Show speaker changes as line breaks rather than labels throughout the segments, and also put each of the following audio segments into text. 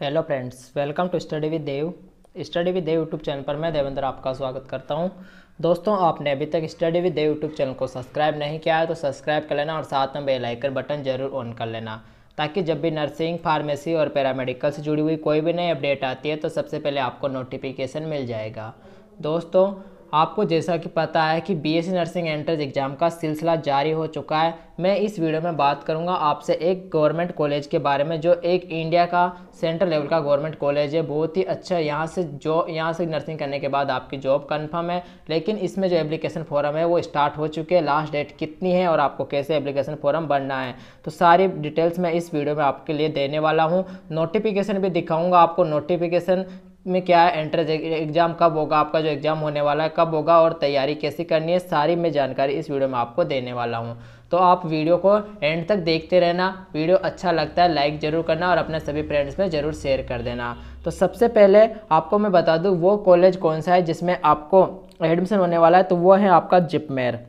hello friends welcome to study with Dev study with Dev YouTube channel पर मैं देवेंद्र आपका स्वागत करता हूं दोस्तों आपने अभी तक study with Dev YouTube channel को सब्सक्राइब नहीं किया है तो सब्सक्राइब कर लेना और साथ में बेल आइकन बटन जरूर ऑन कर लेना ताकि जब भी नर्सिंग फार्मेसी और पैरामेडिकल से जुड़ी हुई कोई भी नई अपडेट आती है तो सबसे पहले आपको नोटिफिकेशन मिल जाएगा दोस्तों आपको जैसा कि पता है कि बीएससी नर्सिंग एंट्रेंस एग्ज़ाम का सिलसिला जारी हो चुका है मैं इस वीडियो में बात करूंगा आपसे एक गवर्नमेंट कॉलेज के बारे में जो एक इंडिया का सेंट्रल लेवल का गवर्नमेंट कॉलेज है बहुत ही अच्छा यहाँ से जो यहाँ से नर्सिंग करने के बाद आपकी जॉब कन्फर्म है लेकिन इसमें जो एप्लीकेशन फॉरम है वो स्टार्ट हो चुके हैं लास्ट डेट कितनी है और आपको कैसे एप्लीकेशन फॉरम भरना है तो सारी डिटेल्स मैं इस वीडियो में आपके लिए देने वाला हूँ नोटिफिकेशन भी दिखाऊँगा आपको नोटिफिकेशन में क्या है एंट्रेंस एग्ज़ाम कब होगा आपका जो एग्ज़ाम होने वाला है कब होगा और तैयारी कैसे करनी है सारी मैं जानकारी इस वीडियो में आपको देने वाला हूँ तो आप वीडियो को एंड तक देखते रहना वीडियो अच्छा लगता है लाइक ज़रूर करना और अपने सभी फ्रेंड्स में ज़रूर शेयर कर देना तो सबसे पहले आपको मैं बता दूँ वो कॉलेज कौन सा है जिसमें आपको एडमिशन होने वाला है तो वो है आपका जिपमेर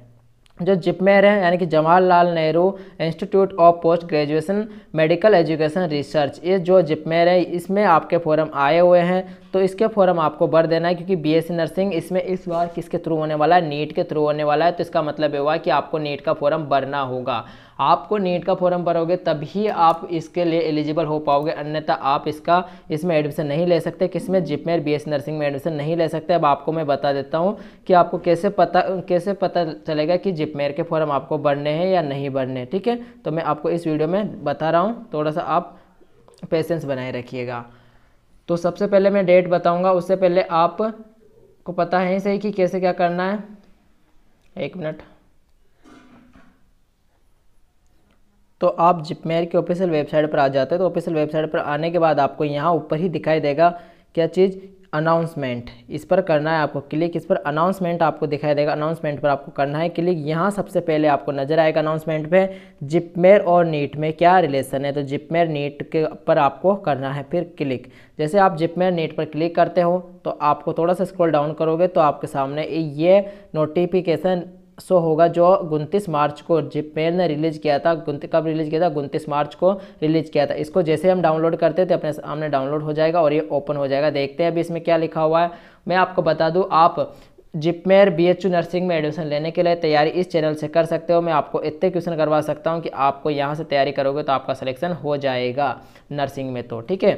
जो जिपमेर है यानी कि Jawaharlal Nehru Institute of Post Graduation Medical Education Research ये जो जिपमेर है इसमें आपके फॉरम आए हुए हैं तो इसके फॉरम आपको भर देना है क्योंकि बीएससी नर्सिंग इसमें इस बार किसके थ्रू होने वाला है नीट के थ्रू होने वाला है तो इसका मतलब ये हुआ कि आपको नीट का फॉर्म भरना होगा आपको नीट का फॉर्म भरोगे तभी आप इसके लिए एलिजिबल हो पाओगे अन्यथा आप इसका इसमें एडमिशन नहीं ले सकते किसमें जिपमेर बी नर्सिंग में एडमिशन नहीं ले सकते अब आपको मैं बता देता हूँ कि आपको कैसे पता कैसे पता चलेगा कि जिपमेर के फॉर्म आपको भरने हैं या नहीं भरने ठीक है तो मैं आपको इस वीडियो में बता रहा हूँ थोड़ा सा आप पेशेंस बनाए रखिएगा तो सबसे पहले मैं डेट बताऊँगा उससे पहले आप को पता है सही कि कैसे क्या करना है एक मिनट तो आप जिपमेयर की ऑफिशियल वेबसाइट पर आ जाते हैं तो ऑफिशियल वेबसाइट पर आने के बाद आपको यहाँ ऊपर ही दिखाई देगा क्या चीज़ अनाउंसमेंट इस पर करना है आपको क्लिक इस पर अनाउंसमेंट आपको दिखाई देगा अनाउंसमेंट पर आपको करना है क्लिक यहाँ सबसे पहले आपको नज़र आएगा अनाउंसमेंट पे जिपमेर और नीट में क्या रिलेशन है तो जिपमेर नीट के पर आपको करना है फिर क्लिक जैसे आप जिपमेर नीट पर क्लिक करते हो तो आपको थोड़ा सा स्क्रॉल डाउन करोगे तो आपके सामने ये नोटिफिकेशन सो होगा जो उनतीस मार्च को जिपेन ने रिलीज़ किया था कब रिलीज़ किया था उनतीस मार्च को रिलीज़ किया था इसको जैसे हम डाउनलोड करते थे अपने सामने डाउनलोड हो जाएगा और ये ओपन हो जाएगा देखते हैं अभी इसमें क्या लिखा हुआ है मैं आपको बता दूँ आप जिपमेर बी एच नर्सिंग में एडमिशन लेने के लिए तैयारी इस चैनल से कर सकते हो मैं आपको इतने क्वेश्चन करवा सकता हूँ कि आपको यहाँ से तैयारी करोगे तो आपका सिलेक्शन हो जाएगा नर्सिंग में तो ठीक है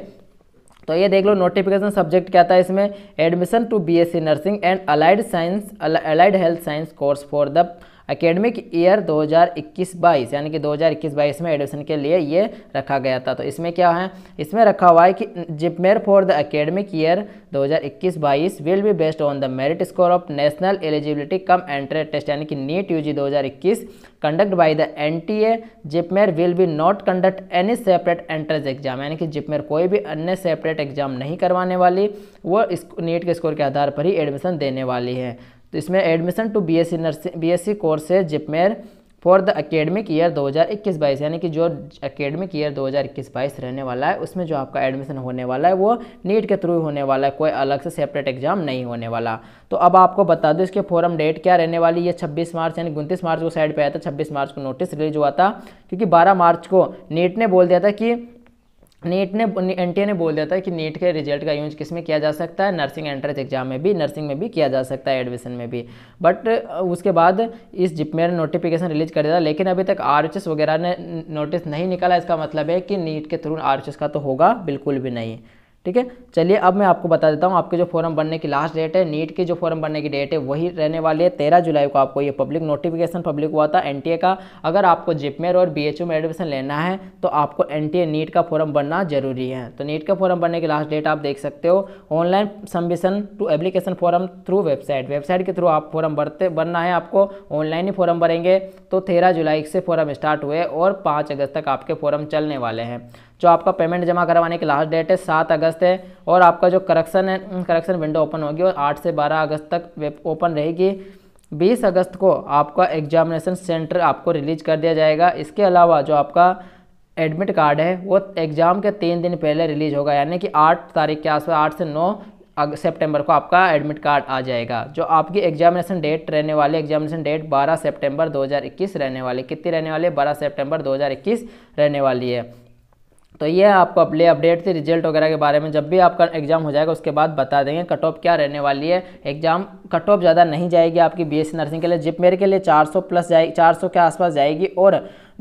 तो ये देख लो नोटिफिकेशन सब्जेक्ट क्या था इसमें admission to BSc nursing and allied science allied health science course for the academic year 2021-22 यानी कि 2021-22 में एडमिशन के लिए ये रखा गया था तो इसमें क्या है इसमें रखा हुआ है कि JIPMER for the academic year 2021-22 will be based on the merit score of national eligibility cum entrance test यानी कि NEET UG 2021 conduct by the NTA JIPMER will be not conduct any separate entrance exam यानी कि जिपमेर कोई भी अन्य separate exam नहीं करवाने वाली वो नीट के स्कोर के आधार पर ही एडमिशन देने वाली है तो इसमें admission to B S C nursing B S C courses JIPMER for the academic year 2021-22 यानी कि जो अकेडमिक ईयर 2021-22 रहने वाला है उसमें जो आपका एडमिशन होने वाला है वो नीट के थ्रू होने वाला है कोई अलग से सेपरेट एग्जाम नहीं होने वाला तो अब आपको बता दूँ इसके फॉरम डेट क्या रहने वाली है 26 मार्च यानी उनतीस मार्च को साइड पे आया था 26 मार्च को नोटिस रिलीज हुआ था क्योंकि 12 मार्च को नीट ने बोल दिया था कि नेट ने एन ने बोल दिया था कि नेट के रिजल्ट का यूज किस में किया जा सकता है नर्सिंग एंट्रेंस एग्जाम में भी नर्सिंग में भी किया जा सकता है एडमिशन में भी बट उसके बाद इस जिपमेयर ने नोटिफिकेशन रिलीज कर दिया था लेकिन अभी तक आर वगैरह ने नोटिस नहीं निकाला इसका मतलब है कि नीट के थ्रू आर का तो होगा बिल्कुल भी नहीं ठीक है चलिए अब मैं आपको बता देता हूँ आपके जो फॉर्म बनने की लास्ट डेट है नीट की जो फॉर्म भरने की डेट है वही रहने वाली है तेरह जुलाई को आपको ये पब्लिक नोटिफिकेशन पब्लिक हुआ था एनटीए का अगर आपको जिपमेर और बीएचयू में एडमिशन लेना है तो आपको एनटीए नीट का फॉर्म बनना जरूरी है तो नीट का फॉर्म भरने की लास्ट डेट आप देख सकते हो online submission to application form through website website के थ्रू आप फॉर्म भरते भरना है आपको ऑनलाइन ही फॉर्म भरेंगे तो तेरह जुलाई से फॉर्म स्टार्ट हुए और पाँच अगस्त तक आपके फॉर्म चलने वाले हैं जो आपका पेमेंट जमा करवाने की लास्ट डेट है सात अगस्त है और आपका जो करेक्शन है करेक्शन विंडो ओपन होगी और आठ से बारह अगस्त तक ओपन रहेगी बीस अगस्त को आपका एग्जामिनेशन सेंटर आपको रिलीज कर दिया जाएगा इसके अलावा जो आपका एडमिट कार्ड है वो एग्ज़ाम के तीन दिन पहले रिलीज होगा यानी कि आठ तारीख के आसपास आठ से नौ सितंबर को आपका एडमिट कार्ड आ जाएगा जो आपकी एग्जामिनेशन डेट रहने वाली एग्जामिनेशन डेट 12 सितंबर 2021 रहने वाली कितनी रहने वाली है 12 सितंबर 2021 रहने वाली है तो ये है आपको अपने अपडेट से रिजल्ट वगैरह के बारे में जब भी आपका एग्जाम हो जाएगा उसके बाद बता देंगे कट ऑफ क्या रहने वाली है एग्जाम कट ऑफ ज़्यादा नहीं जाएगी आपकी बीएससी नर्सिंग के लिए जिप मेरे के लिए 400 प्लस जाएगी चार के आसपास जाएगी और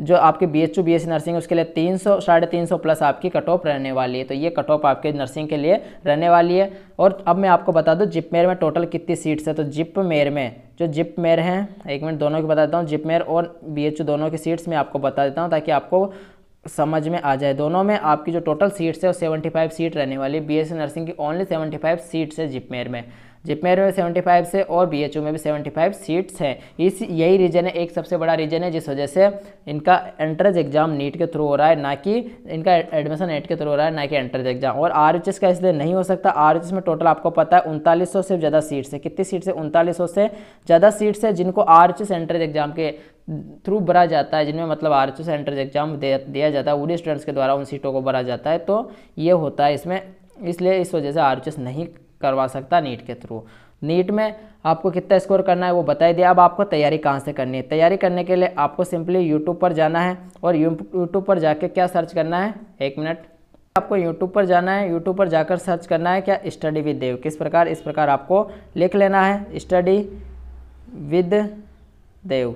जो आपके बी एच बी नर्सिंग उसके लिए तीन सौ साढ़े तीन सौ प्लस आपकी कट ऑफ रहने वाली है तो ये कट ऑफ आपके नर्सिंग के लिए रहने वाली है और अब मैं आपको बता दूँ जिप में टोटल कितनी सीट्स है तो जिप मेर में जो जिप मेर हैं एक मिनट दोनों की बता देता हूँ जिप मेर और बी दोनों की सीट्स मैं आपको बता देता हूँ ताकि आपको समझ में आ जाए दोनों में आपकी जो टोटल सीट्स है वो 75 सीट रहने वाली बी एस नर्सिंग की ओनली 75 सीट्स है जिपमेर में जिपमेर में 75 से और बीएचयू में भी 75 सीट्स हैं इस यही रीजन है एक सबसे बड़ा रीजन है जिस वजह से इनका एंट्रेंस एग्जाम नीट के थ्रू हो रहा है ना कि इनका एडमिशन नेट के थ्रू हो रहा है ना कि एंट्रेंस एग्जाम और आर का इसलिए नहीं हो सकता आर में टोटल आपको पता है उनतालीस से ज़्यादा सीट्स है कितनी सीट्स है उनतालीस से ज़्यादा सीट्स है जिनको आर एंट्रेंस एग्जाम के थ्रू भरा जाता है जिनमें मतलब आर एच एंट्रेंस एग्जाम दिया जाता है वुडी स्टूडेंट्स के द्वारा उन सीटों को भरा जाता है तो ये होता है इसमें इसलिए इस वजह से आर नहीं करवा सकता नीट के थ्रू नीट में आपको कितना स्कोर करना है वो बताई दिया अब आपको तैयारी कहाँ से करनी है तैयारी करने के लिए आपको सिंपली यूट्यूब पर जाना है और यूट्यूब पर जाके क्या सर्च करना है एक मिनट आपको यूट्यूब पर जाना है यूट्यूब पर जाकर सर्च करना है क्या स्टडी विद देव किस प्रकार इस प्रकार आपको लिख लेना है स्टडी विद देव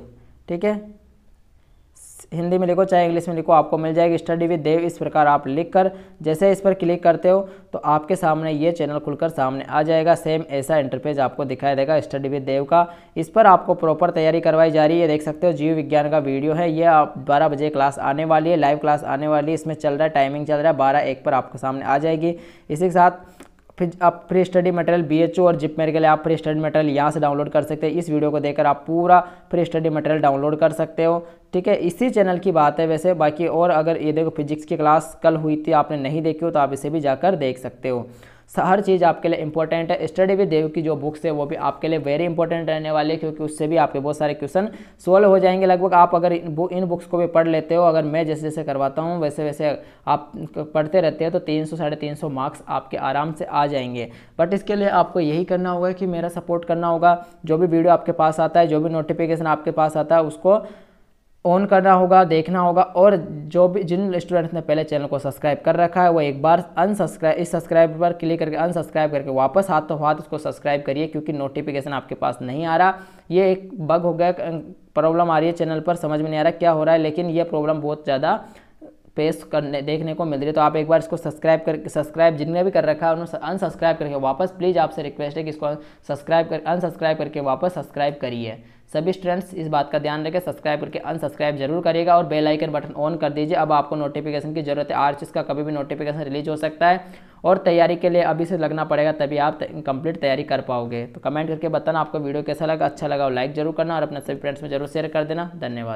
ठीक है हिंदी में लिखो चाहे इंग्लिश में लिखो आपको मिल जाएगी स्टडी विद देव इस प्रकार आप लिख कर जैसे इस पर क्लिक करते हो तो आपके सामने ये चैनल खुलकर सामने आ जाएगा सेम ऐसा इंटरपेज आपको दिखाई देगा स्टडी विद देव का इस पर आपको प्रॉपर तैयारी करवाई जा रही है देख सकते हो जीव विज्ञान का वीडियो है ये आप बारह बजे क्लास आने वाली है लाइव क्लास आने वाली है इसमें चल रहा है टाइमिंग चल रहा है बारह एक पर आपके सामने आ जाएगी इसी के साथ फिर आप फ्री स्टडी मटेरियल ओ और जिप के लिए आप फ्री स्टडी मटेरियल यहाँ से डाउनलोड कर सकते हैं इस वीडियो को देखकर आप पूरा फ्री स्टडी मटेरियल डाउनलोड कर सकते हो ठीक है इसी चैनल की बात है वैसे बाकी और अगर ये देखो फिजिक्स की क्लास कल हुई थी आपने नहीं देखी हो तो आप इसे भी जाकर देख सकते हो हर चीज़ आपके लिए इंपॉर्टेंट है स्टडी भी देव की जो बुक्स है वो भी आपके लिए वेरी इंपॉर्टेंट रहने वाली है क्योंकि उससे भी आपके बहुत सारे क्वेश्चन सोल्व हो जाएंगे लगभग आप अगर इन बुक्स को भी पढ़ लेते हो अगर मैं जैसे जैसे करवाता हूँ वैसे वैसे आप पढ़ते रहते हो तो तीन सौ साढ़े तीन सौ मार्क्स आपके आराम से आ जाएंगे बट इसके लिए आपको यही करना होगा कि मेरा सपोर्ट करना होगा जो भी वीडियो आपके पास आता है जो भी नोटिफिकेशन आपके पास आता है उसको ऑन करना होगा देखना होगा और जो भी जिन स्टूडेंट्स ने पहले चैनल को सब्सक्राइब कर रखा है वो एक बार अनसब्सक्राइब इस सब्सक्राइब पर क्लिक करके अनसब्सक्राइब करके वापस हाथों तो हाथ उसको सब्सक्राइब करिए क्योंकि नोटिफिकेशन आपके पास नहीं आ रहा ये एक बग हो गया प्रॉब्लम आ रही है चैनल पर समझ में नहीं आ रहा क्या हो रहा है लेकिन यह प्रॉब्लम बहुत ज़्यादा पेश करने देखने को मिल रही है तो आप एक बार इसको सब्सक्राइब कर सब्सक्राइब जिनने भी कर रखा है उन्होंने अनसब्सक्राइब करके वापस प्लीज़ आपसे रिक्वेस्ट है कि इसको सब्सक्राइब कर अनसब्सक्राइब करके वापस सब्सक्राइब करिए सभी स्टूडेंट्स इस बात का ध्यान रखें सब्सक्राइब करके अनसब्सक्राइब जरूर करिएगा और बेल आइकन बटन ऑन कर दीजिए अब आपको नोटिफिकेशन की जरूरत है आर चीज़ का कभी भी नोटिफिकेशन रिलीज हो सकता है और तैयारी के लिए अभी से लगना पड़ेगा तभी आप कंप्लीट तैयारी कर पाओगे तो कमेंट करके बताना आपको वीडियो कैसा लगा अच्छा लगा लाइक जरूर करना और अपने सभी फ्रेंड्स में जरूर शेयर कर देना धन्यवाद